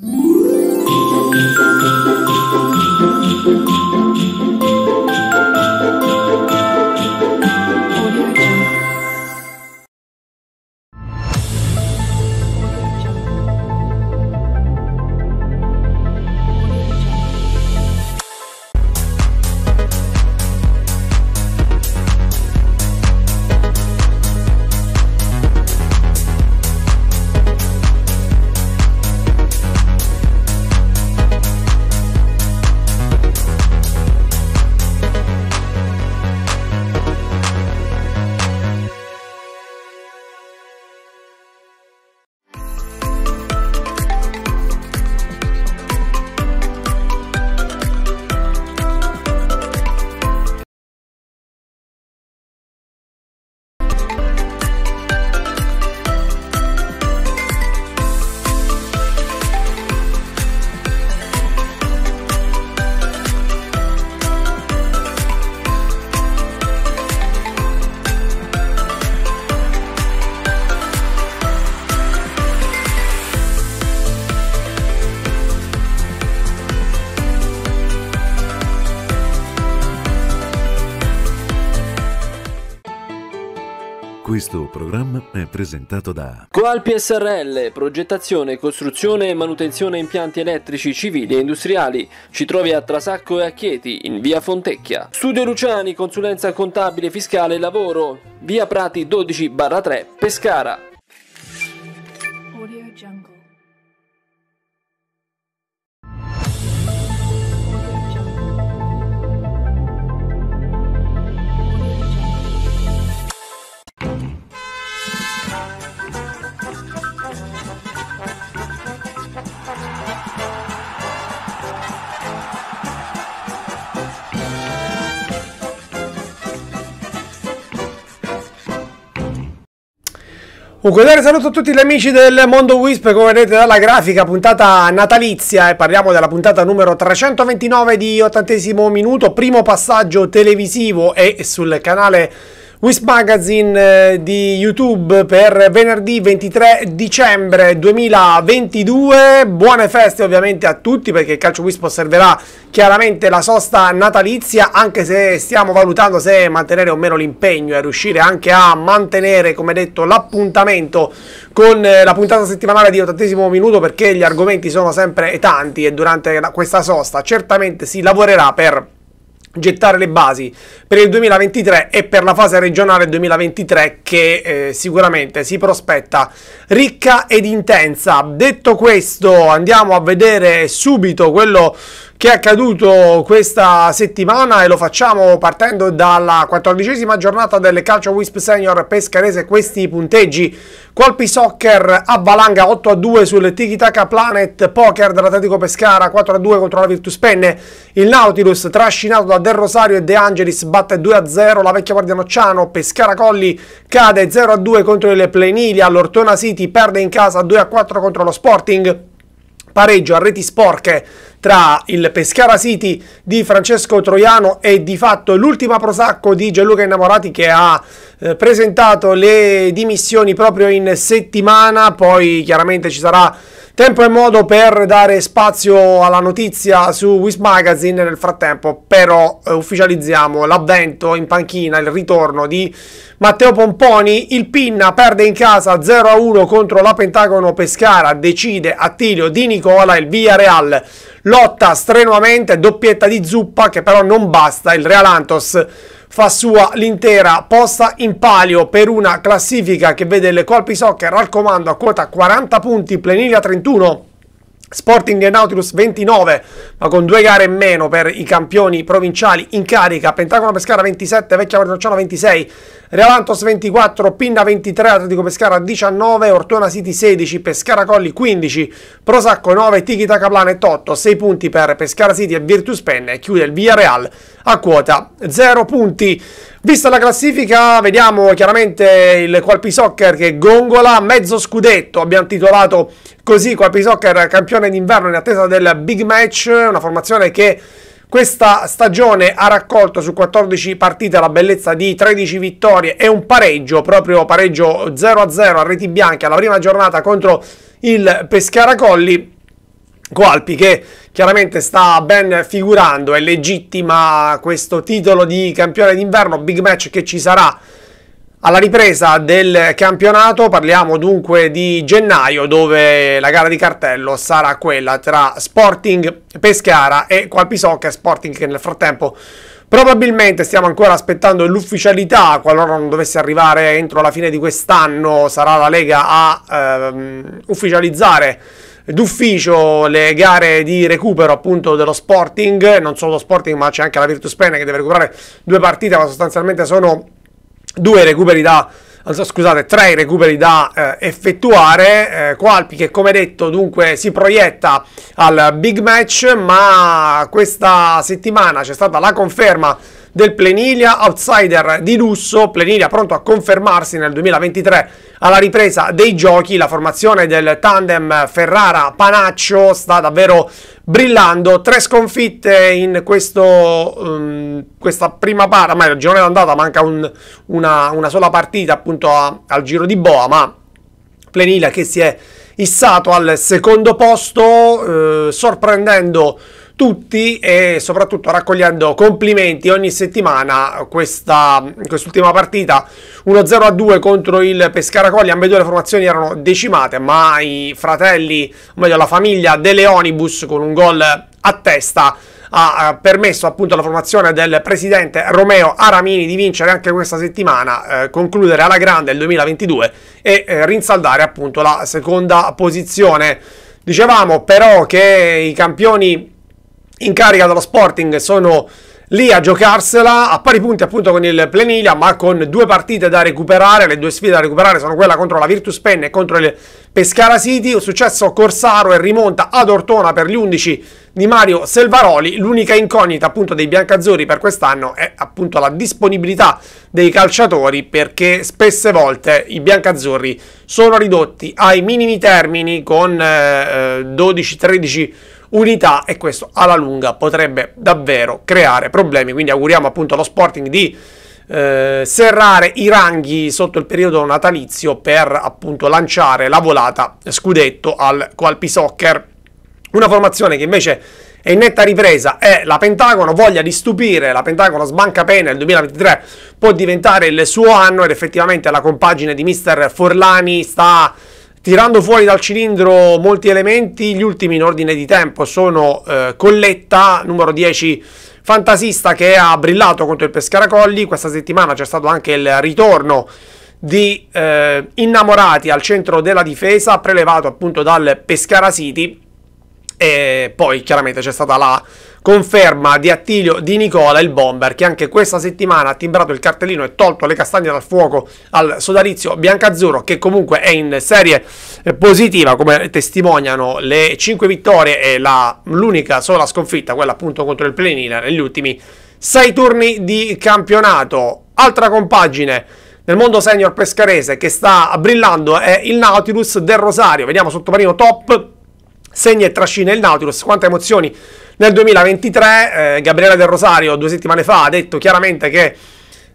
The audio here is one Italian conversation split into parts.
Thank you. Questo programma è presentato da Coalpi SRL, progettazione, costruzione e manutenzione impianti elettrici civili e industriali. Ci trovi a Trasacco e a Chieti, in via Fontecchia. Studio Luciani, consulenza contabile, fiscale e lavoro, via Prati 12-3, Pescara. Un cordiale saluto a tutti gli amici del mondo Wisp, come vedete dalla grafica, puntata natalizia e parliamo della puntata numero 329 di ottantesimo minuto, primo passaggio televisivo e sul canale Wish Magazine eh, di YouTube per venerdì 23 dicembre 2022. Buone feste ovviamente a tutti perché il Calcio Wisp osserverà chiaramente la sosta natalizia anche se stiamo valutando se mantenere o meno l'impegno e riuscire anche a mantenere come detto l'appuntamento con eh, la puntata settimanale di 80 minuto perché gli argomenti sono sempre tanti e durante questa sosta certamente si lavorerà per gettare le basi per il 2023 e per la fase regionale 2023 che eh, sicuramente si prospetta ricca ed intensa. Detto questo, andiamo a vedere subito quello che è accaduto questa settimana e lo facciamo partendo dalla quattordicesima giornata del Calcio Wisp Senior Pescarese. Questi punteggi, Colpi Soccer a Valanga 8 a 2 sul Tiki Taka Planet Poker dell'Atletico Pescara 4 a 2 contro la Virtus Penne, il Nautilus trascinato da Del Rosario e De Angelis batte 2 a 0 la vecchia Guardia Nocciano, Pescara Colli cade 0 a 2 contro il Plenilia, l'Ortona City perde in casa 2 a 4 contro lo Sporting, pareggio a reti sporche tra il Pescara City di Francesco Troiano e di fatto l'ultima prosacco di Gianluca Innamorati che ha eh, presentato le dimissioni proprio in settimana, poi chiaramente ci sarà tempo e modo per dare spazio alla notizia su Wiz Magazine nel frattempo però eh, ufficializziamo l'avvento in panchina il ritorno di Matteo Pomponi il Pinna perde in casa 0-1 contro la Pentagono Pescara decide Attilio Di Nicola il Villarreal lotta strenuamente, doppietta di zuppa che però non basta, il Real Antos fa sua l'intera posta in palio per una classifica che vede le Colpi Soccer al comando a quota 40 punti, Plenilia 31, Sporting e Nautilus 29, ma con due gare in meno per i campioni provinciali in carica, Pentagono Pescara 27, Vecchia Vernocciano 26, Revantos 24, Pinna 23, Atletico Pescara 19, Ortona City 16, Pescara Colli 15, Prosacco 9, Tichita Caplanet 8, 6 punti per Pescara City e Virtus Penne e chiude il Villarreal a quota 0 punti. Vista la classifica vediamo chiaramente il Qualpi Soccer che gongola mezzo scudetto, abbiamo titolato così Qualpi Soccer campione d'inverno in attesa del big match, una formazione che questa stagione ha raccolto su 14 partite la bellezza di 13 vittorie e un pareggio, proprio pareggio 0-0 a reti bianche alla prima giornata contro il Pescara Colli. Gualpi che chiaramente sta ben figurando, è legittima questo titolo di campione d'inverno, big match che ci sarà alla ripresa del campionato parliamo dunque di gennaio dove la gara di cartello sarà quella tra Sporting Pescara e Qualpisocca Sporting che nel frattempo probabilmente stiamo ancora aspettando l'ufficialità qualora non dovesse arrivare entro la fine di quest'anno sarà la Lega a ehm, ufficializzare d'ufficio le gare di recupero appunto dello Sporting, non solo lo Sporting ma c'è anche la Virtus Pena che deve recuperare due partite ma sostanzialmente sono due recuperi da scusate, tre recuperi da eh, effettuare. Eh, Qualpi che come detto dunque si proietta al big match, ma questa settimana c'è stata la conferma del Plenilia, outsider di lusso, Plenilia pronto a confermarsi nel 2023 alla ripresa dei giochi, la formazione del tandem Ferrara-Panaccio sta davvero brillando, tre sconfitte in questo, um, questa prima parte, ma il girone d'andata manca un, una, una, sola partita appunto a, al giro di Boa, ma Plenilia che si è issato al secondo posto, eh, sorprendendo tutti e soprattutto raccogliendo complimenti ogni settimana questa, quest'ultima partita 1-0-2 a contro il Pescara Colli, ambedue le formazioni erano decimate ma i fratelli, o meglio la famiglia De Leonibus con un gol a testa ha eh, permesso appunto alla formazione del presidente Romeo Aramini di vincere anche questa settimana, eh, concludere alla grande il 2022 e eh, rinsaldare appunto la seconda posizione. Dicevamo però che i campioni in carica dallo Sporting sono lì a giocarsela a pari punti appunto con il Plenilia ma con due partite da recuperare le due sfide da recuperare sono quella contro la Virtus Penn e contro il Pescara City un successo Corsaro e rimonta ad Ortona per gli 11 di Mario Selvaroli l'unica incognita appunto dei biancazzurri per quest'anno è appunto la disponibilità dei calciatori perché spesse volte i biancazzurri sono ridotti ai minimi termini con eh, 12-13 unità e questo alla lunga potrebbe davvero creare problemi. Quindi auguriamo appunto allo Sporting di eh, serrare i ranghi sotto il periodo natalizio per appunto lanciare la volata scudetto al Qualpi Soccer. Una formazione che invece è in netta ripresa è la Pentagono voglia di stupire, la Pentagono sbanca pena, il 2023 può diventare il suo anno ed effettivamente la compagine di mister Forlani sta tirando fuori dal cilindro molti elementi, gli ultimi in ordine di tempo sono eh, Colletta, numero 10 fantasista che ha brillato contro il Pescaracolli, questa settimana c'è stato anche il ritorno di eh, Innamorati al centro della difesa, prelevato appunto dal Pescara City e poi chiaramente c'è stata la Conferma di Attilio Di Nicola il bomber che anche questa settimana ha timbrato il cartellino e tolto le castagne dal fuoco al sodalizio biancazzurro che comunque è in serie eh, positiva come testimoniano le 5 vittorie e la, l'unica sola sconfitta, quella appunto contro il Plenina negli ultimi 6 turni di campionato. Altra compagine nel mondo senior pescarese che sta brillando è il Nautilus del Rosario. Vediamo sottomarino top, segna e trascina il Nautilus. Quante emozioni nel 2023 eh, Gabriele Del Rosario due settimane fa ha detto chiaramente che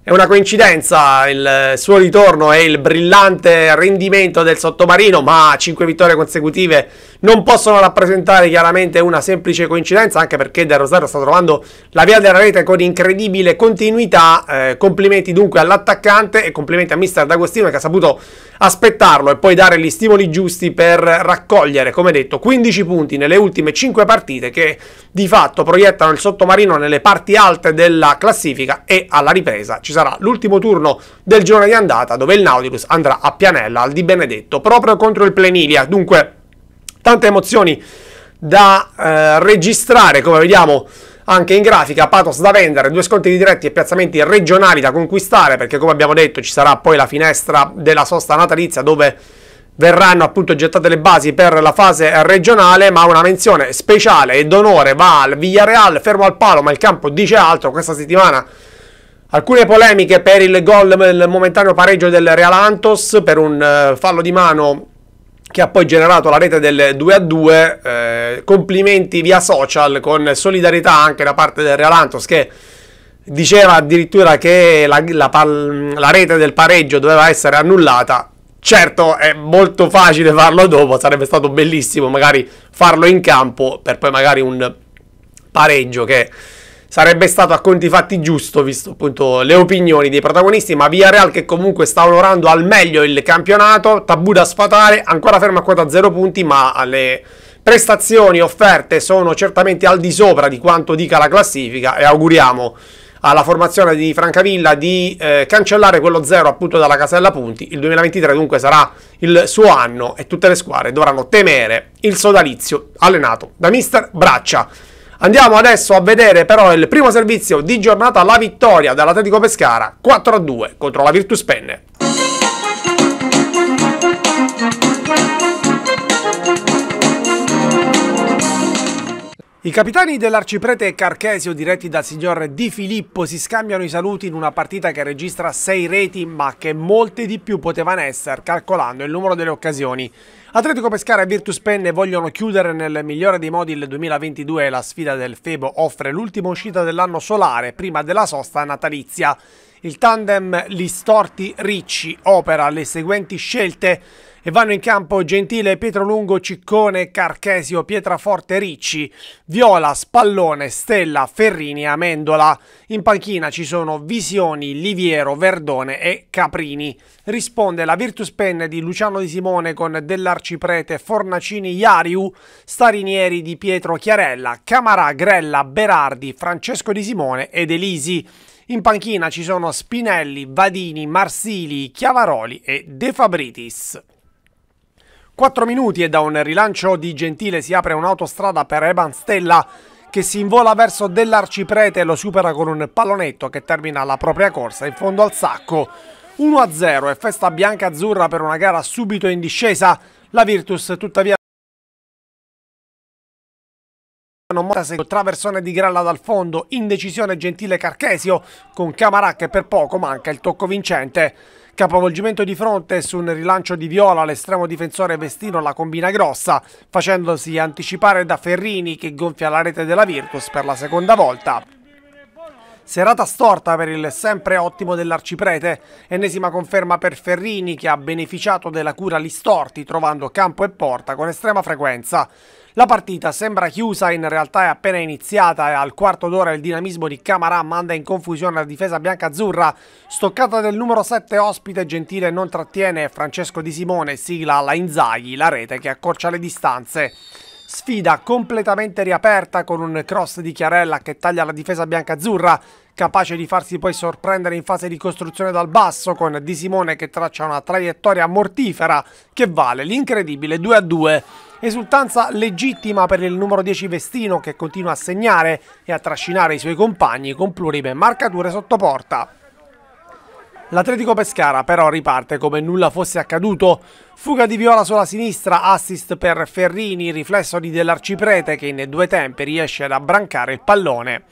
è una coincidenza il suo ritorno e il brillante rendimento del sottomarino, ma 5 vittorie consecutive non possono rappresentare chiaramente una semplice coincidenza, anche perché Del Rosario sta trovando la via della rete con incredibile continuità. Eh, complimenti dunque all'attaccante e complimenti a mister D'Agostino che ha saputo aspettarlo e poi dare gli stimoli giusti per raccogliere, come detto, 15 punti nelle ultime 5 partite che di fatto proiettano il sottomarino nelle parti alte della classifica e alla ripresa ci sarà l'ultimo turno del giorno di andata dove il Nautilus andrà a Pianella al Di Benedetto proprio contro il Plenilia. Dunque Tante emozioni da eh, registrare, come vediamo anche in grafica, patos da vendere, due sconti diretti e piazzamenti regionali da conquistare, perché come abbiamo detto ci sarà poi la finestra della sosta natalizia dove verranno appunto gettate le basi per la fase regionale, ma una menzione speciale e d'onore va al Villareal, fermo al palo, ma il campo dice altro questa settimana. Alcune polemiche per il gol, il momentaneo pareggio del Real Antos, per un eh, fallo di mano che ha poi generato la rete del 2 a 2. Eh, complimenti via social con solidarietà anche da parte del Real Antos che diceva addirittura che la, la, la rete del pareggio doveva essere annullata. Certo, è molto facile farlo dopo, sarebbe stato bellissimo magari farlo in campo per poi magari un pareggio che sarebbe stato a conti fatti giusto, visto appunto le opinioni dei protagonisti, ma Villarreal che comunque sta onorando al meglio il campionato, tabù da sfatare, ancora ferma a quota 0 punti, ma le prestazioni offerte sono certamente al di sopra di quanto dica la classifica e auguriamo alla formazione di Francavilla di eh, cancellare quello zero appunto dalla casella punti. Il 2023 dunque sarà il suo anno e tutte le squadre dovranno temere il sodalizio allenato da mister Braccia. Andiamo adesso a vedere però il primo servizio di giornata, la vittoria dell'Atletico Pescara 4-2 contro la Virtus Penne. I capitani dell'arciprete carchesio diretti dal signor Di Filippo si scambiano i saluti in una partita che registra 6 reti ma che molte di più potevano essere calcolando il numero delle occasioni. Atletico Pescara e Virtus Penne vogliono chiudere nel migliore dei modi il 2022 e la sfida del Febo offre l'ultima uscita dell'anno solare prima della sosta natalizia. Il tandem Listorti-Ricci opera le seguenti scelte e vanno in campo Gentile, Pietro Lungo, Ciccone, Carchesio, Pietraforte, Ricci, Viola, Spallone, Stella, Ferrini e Amendola. In panchina ci sono Visioni, Liviero, Verdone e Caprini. Risponde la Virtus Pen di Luciano Di Simone con Dell'Arciprete, Fornacini, Iariu, Starinieri di Pietro Chiarella, Camarà, Grella, Berardi, Francesco Di Simone ed Elisi. In panchina ci sono Spinelli, Vadini, Marsili, Chiavaroli e De Fabritis. 4 minuti e da un rilancio di Gentile si apre un'autostrada per Evan Stella che si invola verso dell'arciprete e lo supera con un pallonetto che termina la propria corsa in fondo al sacco. 1-0 e festa bianca-azzurra per una gara subito in discesa. La Virtus tuttavia Motta seguito traversone di Gralla dal fondo, indecisione gentile Carchesio, con Camarà che per poco manca il tocco vincente. Capovolgimento di fronte su un rilancio di Viola, l'estremo difensore Vestino la combina grossa, facendosi anticipare da Ferrini che gonfia la rete della Virtus per la seconda volta. Serata storta per il sempre ottimo dell'arciprete, ennesima conferma per Ferrini che ha beneficiato della cura Listorti trovando campo e porta con estrema frequenza. La partita sembra chiusa, in realtà è appena iniziata e al quarto d'ora il dinamismo di Camarà manda in confusione la difesa bianca-azzurra. Stoccata del numero 7 ospite, Gentile non trattiene Francesco Di Simone, sigla alla Inzaghi, la rete che accorcia le distanze. Sfida completamente riaperta con un cross di Chiarella che taglia la difesa bianca-azzurra capace di farsi poi sorprendere in fase di costruzione dal basso con Di Simone che traccia una traiettoria mortifera che vale l'incredibile 2-2. a Esultanza legittima per il numero 10 Vestino che continua a segnare e a trascinare i suoi compagni con plurime marcature sotto porta. L'Atletico Pescara però riparte come nulla fosse accaduto. Fuga di Viola sulla sinistra, assist per Ferrini, riflesso di dell'arciprete che in due tempi riesce ad abbrancare il pallone.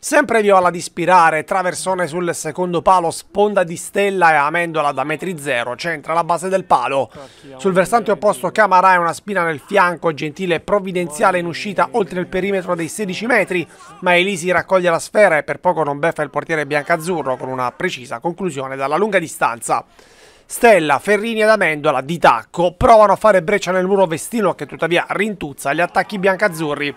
Sempre Viola di spirare, traversone sul secondo palo, sponda di Stella e Amendola da metri zero, centra la base del palo. Sul versante opposto Camarà è una spina nel fianco, Gentile e provvidenziale in uscita oltre il perimetro dei 16 metri, ma Elisi raccoglie la sfera e per poco non beffa il portiere biancazzurro con una precisa conclusione dalla lunga distanza. Stella, Ferrini ed Amendola di tacco provano a fare breccia nel muro vestino che tuttavia rintuzza gli attacchi biancazzurri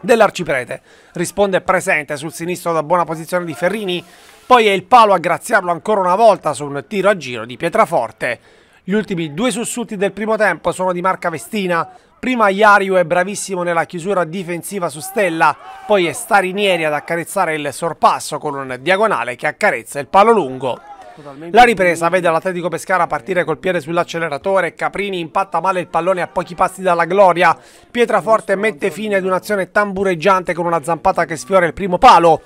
dell'arciprete. Risponde presente sul sinistro da buona posizione di Ferrini, poi è il palo a graziarlo ancora una volta su un tiro a giro di Pietraforte. Gli ultimi due sussulti del primo tempo sono di marca Vestina, prima Iario è bravissimo nella chiusura difensiva su Stella, poi è Starinieri ad accarezzare il sorpasso con un diagonale che accarezza il palo lungo. La ripresa vede l'Atletico Pescara partire col piede sull'acceleratore, Caprini impatta male il pallone a pochi passi dalla gloria, Pietraforte mette fine ad un'azione tambureggiante con una zampata che sfiora il primo palo,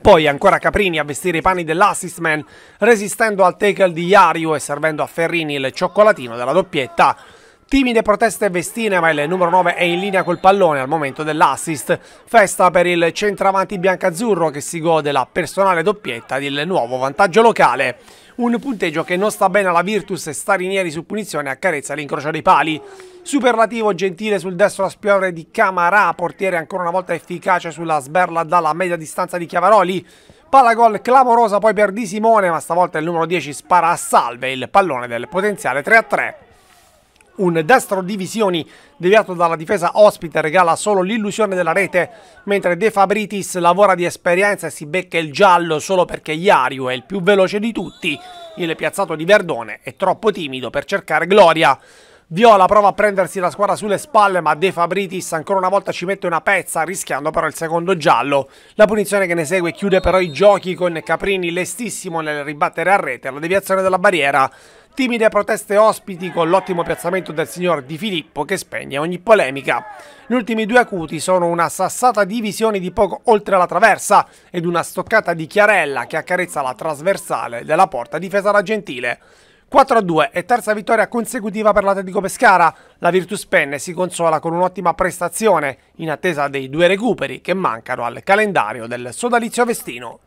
poi ancora Caprini a vestire i panni dell'assist man, resistendo al tackle di Iario e servendo a Ferrini il cioccolatino della doppietta. Timide proteste vestine, ma il numero 9 è in linea col pallone al momento dell'assist. Festa per il centravanti biancazzurro che si gode la personale doppietta del nuovo vantaggio locale. Un punteggio che non sta bene alla Virtus e Starinieri su punizione accarezza l'incrocio dei pali. Superlativo gentile sul destro a spiovere di Camarà, portiere ancora una volta efficace sulla sberla dalla media distanza di Chiavaroli. Palla gol clamorosa poi per Di Simone, ma stavolta il numero 10 spara a salve il pallone del potenziale 3-3. Un destro di visioni deviato dalla difesa ospite regala solo l'illusione della rete, mentre De Fabritis lavora di esperienza e si becca il giallo solo perché Iario è il più veloce di tutti. Il piazzato di Verdone è troppo timido per cercare gloria. Viola prova a prendersi la squadra sulle spalle, ma De Fabritis ancora una volta ci mette una pezza, rischiando però il secondo giallo. La punizione che ne segue chiude però i giochi con Caprini lestissimo nel ribattere a rete la deviazione della barriera timide proteste ospiti con l'ottimo piazzamento del signor Di Filippo che spegne ogni polemica. Gli ultimi due acuti sono una sassata di visioni di poco oltre la traversa ed una stoccata di Chiarella che accarezza la trasversale della porta difesa da Gentile. 4-2 e terza vittoria consecutiva per l'Atletico Pescara. La Virtus Penne si consola con un'ottima prestazione in attesa dei due recuperi che mancano al calendario del sodalizio vestino.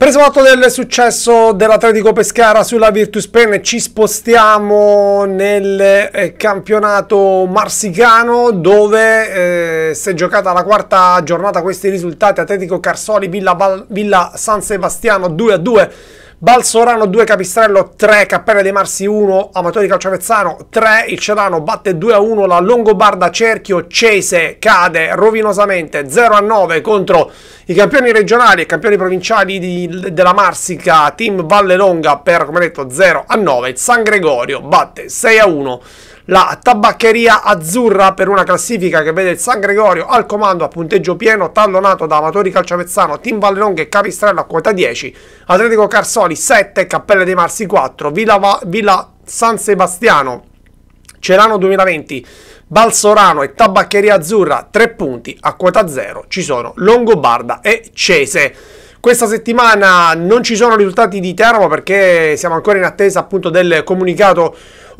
Preso atto del successo dell'Atletico Pescara sulla Virtus Pen, ci spostiamo nel eh, campionato marsicano dove eh, si è giocata la quarta giornata. Questi risultati Atletico Carsoli Villa, Villa San Sebastiano 2 a 2 Balsorano 2, Capistrello 3, Cappella dei Marsi 1, Amatori Calciavezzano 3, il Celano batte 2 a 1 la Longobarda Cerchio, Cese cade rovinosamente 0 a 9 contro i campioni regionali e campioni provinciali di, della Marsica, Team Vallelonga per come detto 0 a 9, il San Gregorio batte 6 a 1 la tabaccheria azzurra per una classifica che vede il San Gregorio al comando a punteggio pieno, tallonato da Amatori Calciavezzano, Tim Vallelonghe e Capistrello a quota 10, Atletico Carsoli 7, Cappelle dei Marsi 4, Villa, Va Villa San Sebastiano, Celano 2020, Balsorano e Tabaccheria Azzurra 3 punti, a quota 0 ci sono Longobarda e Cese. Questa settimana non ci sono risultati di Teramo perché siamo ancora in attesa appunto del comunicato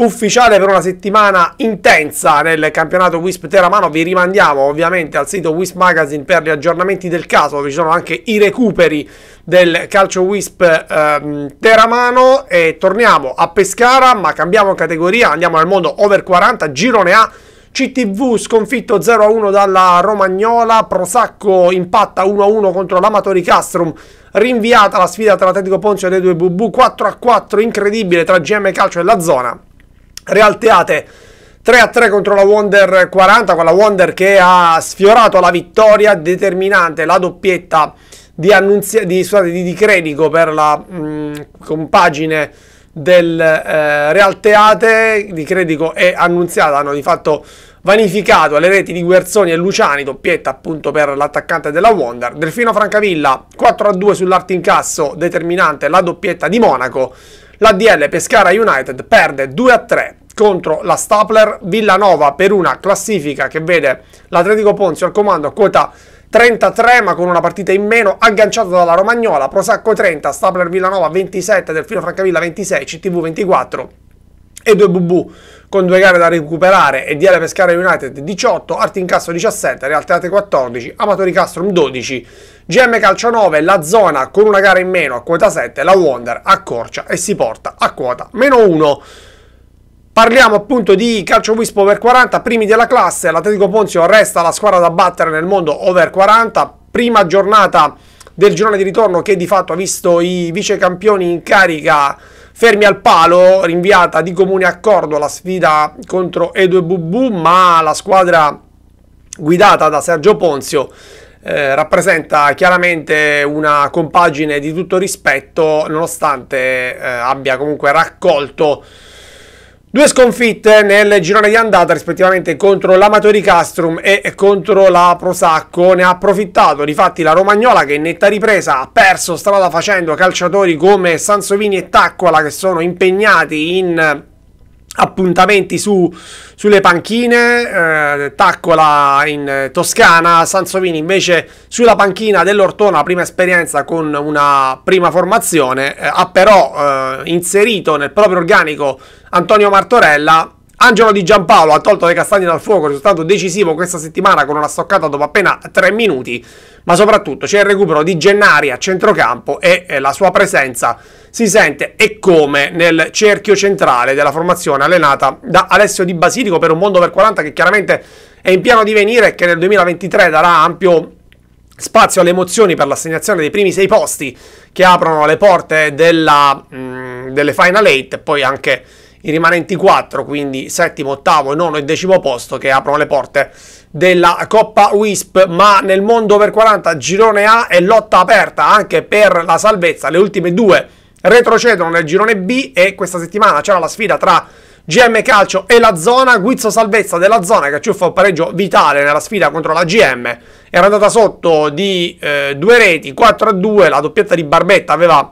ufficiale per una settimana intensa nel campionato Wisp Teramano. Vi rimandiamo ovviamente al sito Wisp Magazine per gli aggiornamenti del caso, dove ci sono anche i recuperi del calcio Wisp ehm, Teramano. E torniamo a Pescara, ma cambiamo categoria, andiamo nel mondo over 40, girone A. CTV sconfitto 0-1 dalla Romagnola, Prosacco impatta 1-1 contro l'Amatori Castrum, rinviata la sfida tra Atletico Ponzio e le due BB, 4-4 incredibile tra GM Calcio e la zona. Real Teate 3 a 3 contro la Wonder 40 con la Wonder che ha sfiorato la vittoria determinante la doppietta di, annunzia- di, scusate, di, di Crenico per la mh, mm, compagine del eh, Teate, di Credico e Annunziata hanno di fatto vanificato le reti di Guerzoni e Luciani, doppietta appunto per l'attaccante della Wonder. Delfino Francavilla 4 a 2 sull'arte incasso, determinante la doppietta di Monaco la DL Pescara United perde 2-3 a contro la Stapler Villanova per una classifica che vede l'Atletico Ponzio al comando a quota 33 ma con una partita in meno agganciata dalla Romagnola, Prosacco 30, Stapler Villanova 27, Delfino Francavilla 26, CTV 24 e 2 BB con due gare da recuperare e Diale Pescara United 18, Artincasso 17, Real Teate 14, Amatori Castrum 12, GM Calcio 9, la zona con una gara in meno a quota 7, la Wonder accorcia e si porta a quota meno 1. Parliamo appunto di calcio Wisp over 40, primi della classe, l'Atletico Ponzio resta la squadra da battere nel mondo over 40, prima giornata del girone di ritorno che di fatto ha visto i vice campioni in carica Fermi al palo, rinviata di comune accordo la sfida contro Edo Bubu, ma la squadra guidata da Sergio Ponzio eh, rappresenta chiaramente una compagine di tutto rispetto, nonostante eh, abbia comunque raccolto Due sconfitte nel girone di andata rispettivamente contro l'Amatori Castrum e contro la Prosacco, ne ha approfittato difatti la Romagnola che in netta ripresa ha perso strada facendo calciatori come Sansovini e Taccola che sono impegnati in appuntamenti su, sulle panchine, eh, Taccola in Toscana, Sansovini invece sulla panchina dell'Ortona, prima esperienza con una prima formazione, eh, ha però eh, inserito nel proprio organico Antonio Martorella. Angelo Di Giampaolo ha tolto le castagne dal fuoco, risultato decisivo questa settimana con una stoccata dopo appena 3 minuti ma soprattutto c'è il recupero di Gennari a centrocampo e eh, la sua presenza si sente e come nel cerchio centrale della formazione allenata da Alessio Di Basilico per un mondo per 40 che chiaramente è in piano di venire e che nel 2023 darà ampio spazio alle emozioni per l'assegnazione dei primi sei posti che aprono le porte della, mh, mm, delle Final Eight e poi anche i rimanenti 4, quindi settimo, ottavo, nono e decimo posto che aprono le porte della Coppa Wisp, ma nel mondo per 40 girone A è lotta aperta anche per la salvezza, le ultime due retrocedono nel girone B e questa settimana c'era la sfida tra GM Calcio e la zona, Guizzo salvezza della zona che acciuffa un pareggio vitale nella sfida contro la GM, era andata sotto di eh, due reti, 4 a 2, la doppietta di Barbetta aveva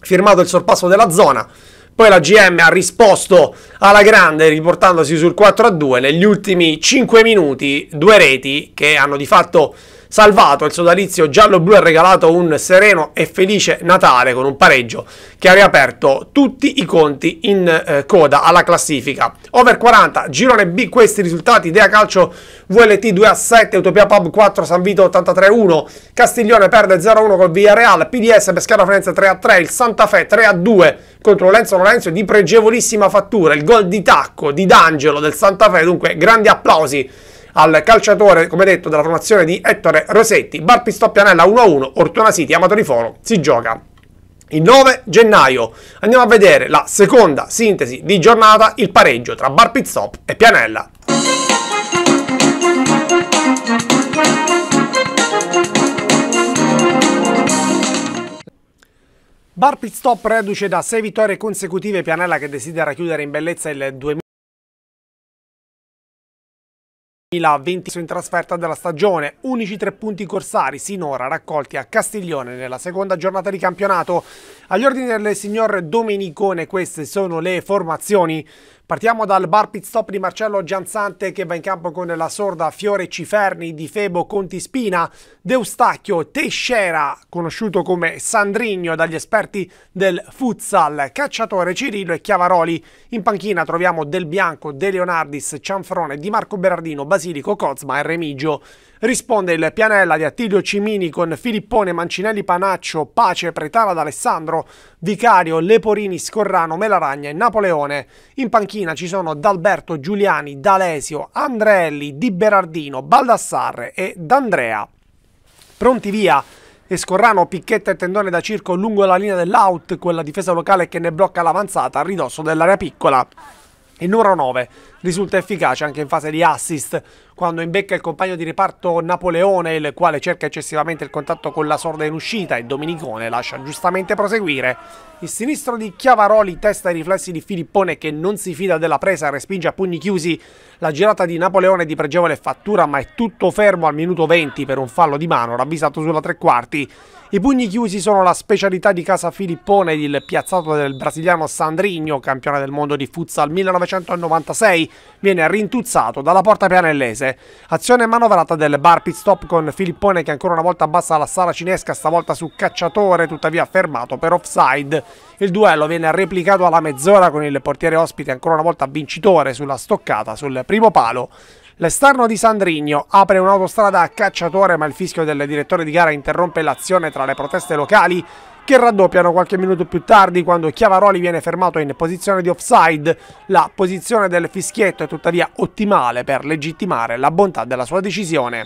firmato il sorpasso della zona, poi la GM ha risposto alla grande riportandosi sul 4 a 2 negli ultimi 5 minuti, due reti che hanno di fatto salvato il sodalizio giallo-blu ha regalato un sereno e felice Natale con un pareggio che ha riaperto tutti i conti in eh, coda alla classifica. Over 40, girone B, questi risultati, Dea Calcio VLT 2 a 7, Utopia Pub 4, San Vito 83-1, Castiglione perde 0-1 col Villarreal, PDS Pescara Firenze 3-3, a il Santa Fe 3-2 a contro Lorenzo Lorenzo di pregevolissima fattura, il gol di tacco di D'Angelo del Santa Fe, dunque grandi applausi al calciatore, come detto, della formazione di Ettore Rosetti. Barpi Pianella 1-1, Ortona City, Amatori Foro, si gioca il 9 gennaio. Andiamo a vedere la seconda sintesi di giornata, il pareggio tra Bar Pizzop e Pianella. Bar Pit Stop reduce da 6 vittorie consecutive Pianella che desidera chiudere in bellezza il 2000 2020 in trasferta della stagione, unici tre punti corsari sinora raccolti a Castiglione nella seconda giornata di campionato. Agli ordini del signor Domenicone queste sono le formazioni. Partiamo dal bar pit stop di Marcello Gianzante che va in campo con la sorda Fiore Ciferni di Febo Conti Spina, Deustacchio Teixeira, conosciuto come Sandrigno dagli esperti del futsal, Cacciatore Cirillo e Chiavaroli. In panchina troviamo Del Bianco, De Leonardis, Cianfrone, Di Marco Berardino, Basilico Cozma e Remigio. Risponde il Pianella di Attilio Cimini con Filippone, Mancinelli, Panaccio, Pace, Pretara d'Alessandro, Vicario, Leporini, Scorrano, Melaragna e Napoleone. In panchina ci sono D'Alberto, Giuliani, D'Alesio, Andreelli, Di Berardino, Baldassarre e D'Andrea. Pronti via! E Scorrano picchetta e tendone da circo lungo la linea dell'out, quella difesa locale che ne blocca l'avanzata a ridosso dell'area piccola. Il numero 9 risulta efficace anche in fase di assist, quando imbecca il compagno di reparto Napoleone, il quale cerca eccessivamente il contatto con la sorda in uscita e Dominicone lascia giustamente proseguire. Il sinistro di Chiavaroli testa i riflessi di Filippone che non si fida della presa e respinge a pugni chiusi. La girata di Napoleone è di pregevole fattura ma è tutto fermo al minuto 20 per un fallo di mano ravvisato sulla tre quarti. I pugni chiusi sono la specialità di casa Filippone, ed il piazzato del brasiliano Sandrigno, campione del mondo di futsal 1996, viene rintuzzato dalla porta pianellese. Azione manovrata del bar pit stop con Filippone che ancora una volta abbassa la sala cinesca, stavolta su cacciatore, tuttavia fermato per offside. Il duello viene replicato alla mezz'ora con il portiere ospite ancora una volta vincitore sulla stoccata sul primo palo. L'esterno di Sandrigno apre un'autostrada a cacciatore ma il fischio del direttore di gara interrompe l'azione tra le proteste locali che raddoppiano qualche minuto più tardi quando Chiavaroli viene fermato in posizione di offside. La posizione del fischietto è tuttavia ottimale per legittimare la bontà della sua decisione.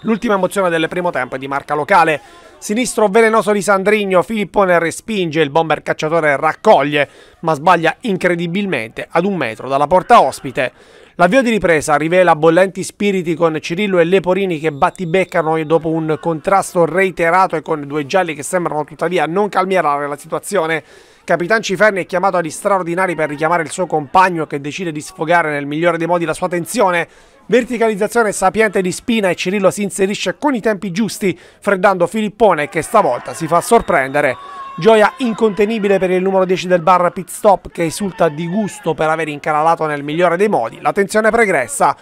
L'ultima mozione del primo tempo è di marca locale. Sinistro velenoso di Sandrigno, Filippone respinge, il bomber cacciatore raccoglie, ma sbaglia incredibilmente ad un metro dalla porta ospite. L'avvio di ripresa rivela bollenti spiriti con Cirillo e Leporini che battibeccano dopo un contrasto reiterato e con due gialli che sembrano tuttavia non calmierare la situazione. Capitan Ciferni è chiamato agli straordinari per richiamare il suo compagno che decide di sfogare nel migliore dei modi la sua tensione. Verticalizzazione sapiente di spina e Cirillo si inserisce con i tempi giusti, freddando Filippone che stavolta si fa sorprendere. Gioia incontenibile per il numero 10 del bar pit stop che esulta di gusto per aver incanalato nel migliore dei modi la tensione pregressa.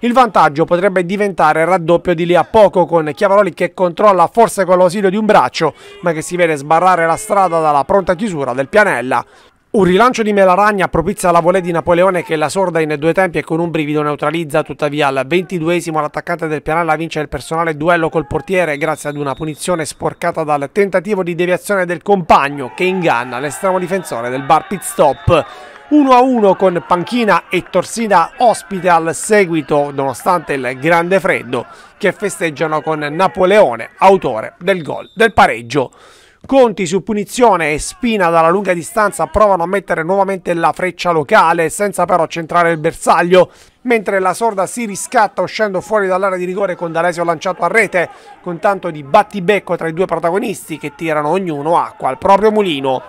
Il vantaggio potrebbe diventare raddoppio di lì a poco con Chiavaroli che controlla forse con l'ausilio di un braccio ma che si vede sbarrare la strada dalla pronta chiusura del pianella. Un rilancio di Melaragna propizia la volée di Napoleone che la sorda in due tempi e con un brivido neutralizza, tuttavia al 22esimo l'attaccante del Pianella vince il personale duello col portiere grazie ad una punizione sporcata dal tentativo di deviazione del compagno che inganna l'estremo difensore del bar pit stop. 1-1 con panchina e torsina ospite al seguito nonostante il grande freddo che festeggiano con Napoleone, autore del gol del pareggio. Conti su punizione e Spina dalla lunga distanza provano a mettere nuovamente la freccia locale senza però centrare il bersaglio, mentre la sorda si riscatta uscendo fuori dall'area di rigore con D'Alesio lanciato a rete, con tanto di battibecco tra i due protagonisti che tirano ognuno acqua al proprio mulino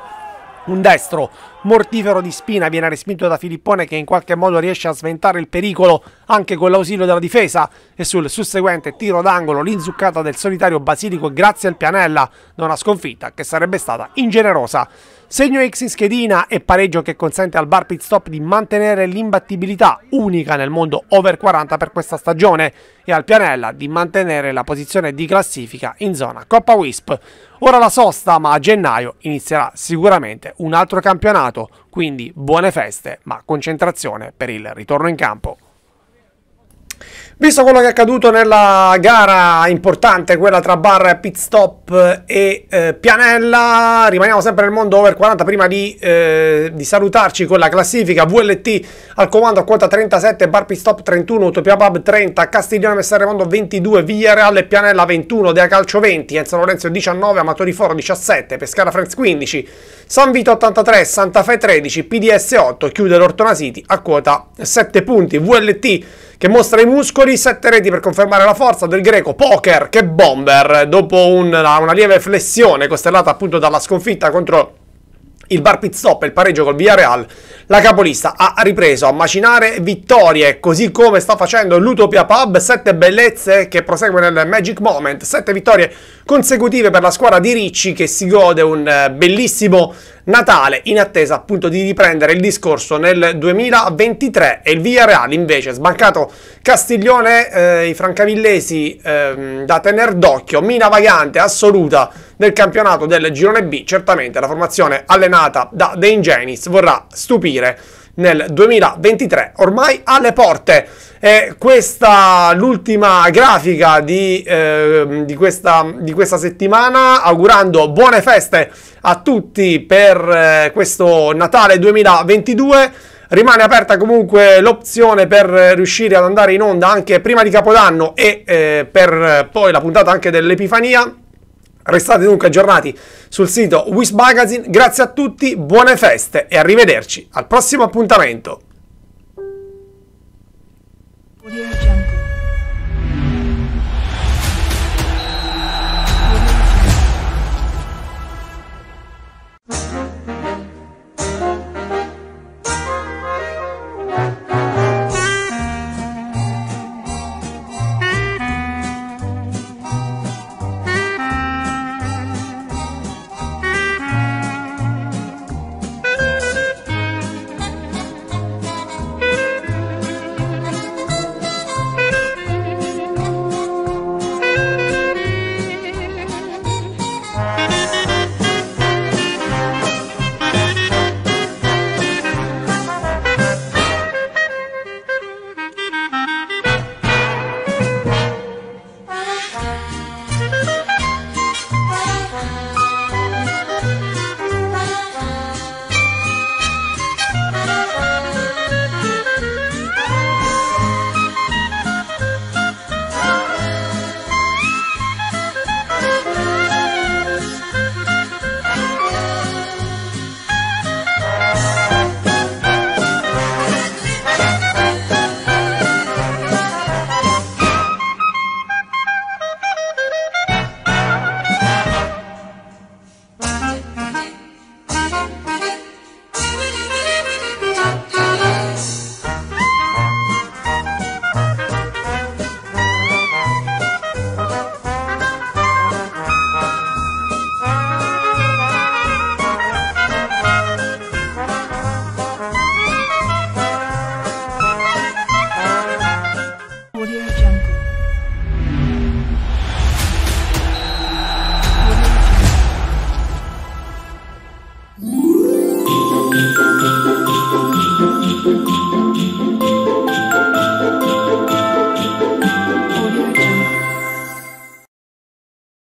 un destro mortifero di spina viene respinto da Filippone che in qualche modo riesce a sventare il pericolo anche con l'ausilio della difesa e sul susseguente tiro d'angolo l'inzuccata del solitario Basilico grazie al Pianella da una sconfitta che sarebbe stata ingenerosa Segno X in schedina e pareggio che consente al Bar Pit Stop di mantenere l'imbattibilità unica nel mondo over 40 per questa stagione e al Pianella di mantenere la posizione di classifica in zona Coppa Wisp. Ora la sosta, ma a gennaio inizierà sicuramente un altro campionato, quindi buone feste, ma concentrazione per il ritorno in campo. Visto quello che è accaduto nella gara importante, quella tra Bar, Pit Stop e eh, Pianella, rimaniamo sempre nel mondo over 40 prima di, eh, di, salutarci con la classifica. VLT al comando a quota 37, Bar Pit Stop 31, Utopia Pub 30, Castiglione Messere Mondo 22, Villareal e Pianella 21, Dea Calcio 20, Enzo Lorenzo 19, Amatori Foro 17, Pescara Friends 15, San Vito 83, Santa Fe 13, PDS 8, chiude l'Ortona City a quota 7 punti. VLT che mostra i muscoli, 7 reti per confermare la forza del greco Poker che bomber dopo una, una lieve flessione costellata appunto dalla sconfitta contro il Bar pit stop e il pareggio col Villarreal la capolista ha ripreso a macinare vittorie, così come sta facendo l'Utopia Pub, sette bellezze che prosegue nel Magic Moment, sette vittorie consecutive per la squadra di Ricci che si gode un eh, bellissimo Natale in attesa appunto di riprendere il discorso nel 2023 e il Villarreal invece sbancato Castiglione, eh, i francavillesi eh, da tener d'occhio, mina vagante assoluta del campionato del girone B, certamente la formazione allenata da De Ingenis vorrà stupire finire nel 2023 ormai alle porte. E questa l'ultima grafica di, eh, di, questa, di, questa, settimana, augurando buone feste a tutti per eh, questo Natale 2022. Rimane aperta comunque l'opzione per riuscire ad andare in onda anche prima di Capodanno e eh, per poi la puntata anche dell'Epifania Restate dunque aggiornati sul sito Wish Magazine. Grazie a tutti, buone feste e arrivederci al prossimo appuntamento.